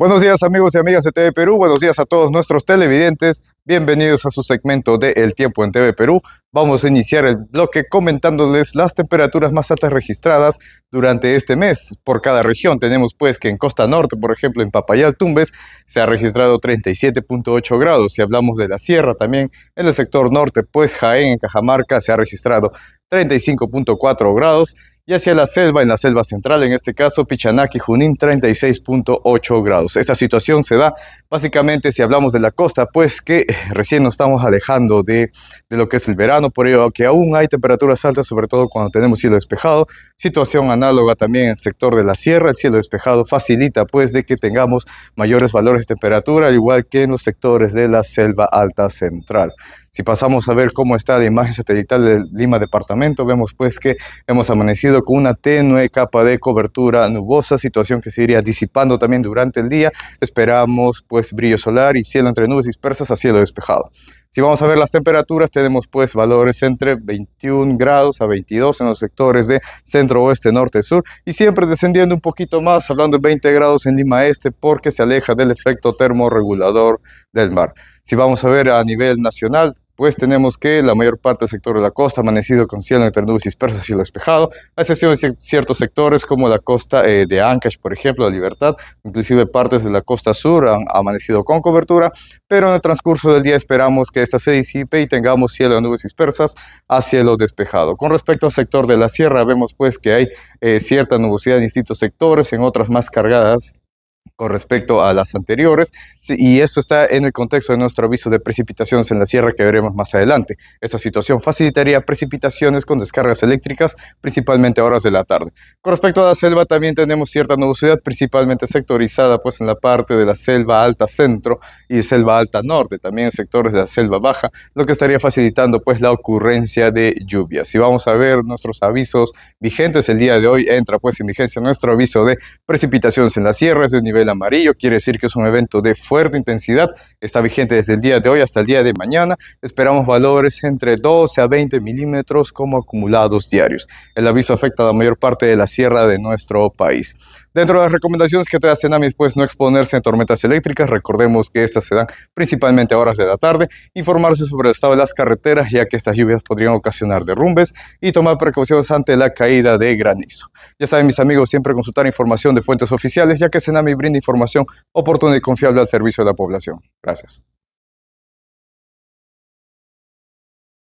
Buenos días amigos y amigas de TV Perú, buenos días a todos nuestros televidentes, bienvenidos a su segmento de El Tiempo en TV Perú. Vamos a iniciar el bloque comentándoles las temperaturas más altas registradas durante este mes por cada región. Tenemos pues que en Costa Norte, por ejemplo, en Papayal, Tumbes, se ha registrado 37.8 grados. Si hablamos de la sierra también, en el sector norte, pues Jaén, en Cajamarca, se ha registrado 35.4 grados y hacia la selva, en la selva central, en este caso Pichanaki, Junín, 36.8 grados. Esta situación se da básicamente si hablamos de la costa, pues que recién nos estamos alejando de, de lo que es el verano, por ello que aún hay temperaturas altas, sobre todo cuando tenemos cielo despejado. Situación análoga también en el sector de la sierra, el cielo despejado facilita pues de que tengamos mayores valores de temperatura, igual que en los sectores de la selva alta central. Si pasamos a ver cómo está la imagen satelital del Lima Departamento, vemos pues que hemos amanecido con una tenue capa de cobertura nubosa, situación que se iría disipando también durante el día. Esperamos pues brillo solar y cielo entre nubes dispersas a cielo despejado. Si vamos a ver las temperaturas, tenemos pues valores entre 21 grados a 22 en los sectores de centro oeste, norte, sur y siempre descendiendo un poquito más, hablando de 20 grados en Lima Este porque se aleja del efecto termorregulador del mar. Si vamos a ver a nivel nacional, pues tenemos que la mayor parte del sector de la costa ha amanecido con cielo entre nubes dispersas y cielo despejado, a excepción de ciertos sectores como la costa eh, de Ancash, por ejemplo, de Libertad, inclusive partes de la costa sur han amanecido con cobertura, pero en el transcurso del día esperamos que esta se disipe y tengamos cielo de nubes dispersas a cielo despejado. Con respecto al sector de la sierra, vemos pues que hay eh, cierta nubosidad en distintos sectores, en otras más cargadas con respecto a las anteriores, y esto está en el contexto de nuestro aviso de precipitaciones en la sierra que veremos más adelante. Esta situación facilitaría precipitaciones con descargas eléctricas, principalmente a horas de la tarde. Con respecto a la selva, también tenemos cierta nubosidad, principalmente sectorizada pues, en la parte de la selva alta centro y selva alta norte, también en sectores de la selva baja, lo que estaría facilitando pues, la ocurrencia de lluvias. y vamos a ver nuestros avisos vigentes el día de hoy, entra pues en vigencia nuestro aviso de precipitaciones en las sierras de nivel el amarillo, quiere decir que es un evento de fuerte intensidad, está vigente desde el día de hoy hasta el día de mañana, esperamos valores entre 12 a 20 milímetros como acumulados diarios. El aviso afecta a la mayor parte de la sierra de nuestro país. Dentro de las recomendaciones que te da es pues no exponerse a tormentas eléctricas, recordemos que estas se dan principalmente a horas de la tarde, informarse sobre el estado de las carreteras, ya que estas lluvias podrían ocasionar derrumbes y tomar precauciones ante la caída de granizo. Ya saben, mis amigos, siempre consultar información de fuentes oficiales, ya que Cenami brinda información oportuna y confiable al servicio de la población. Gracias.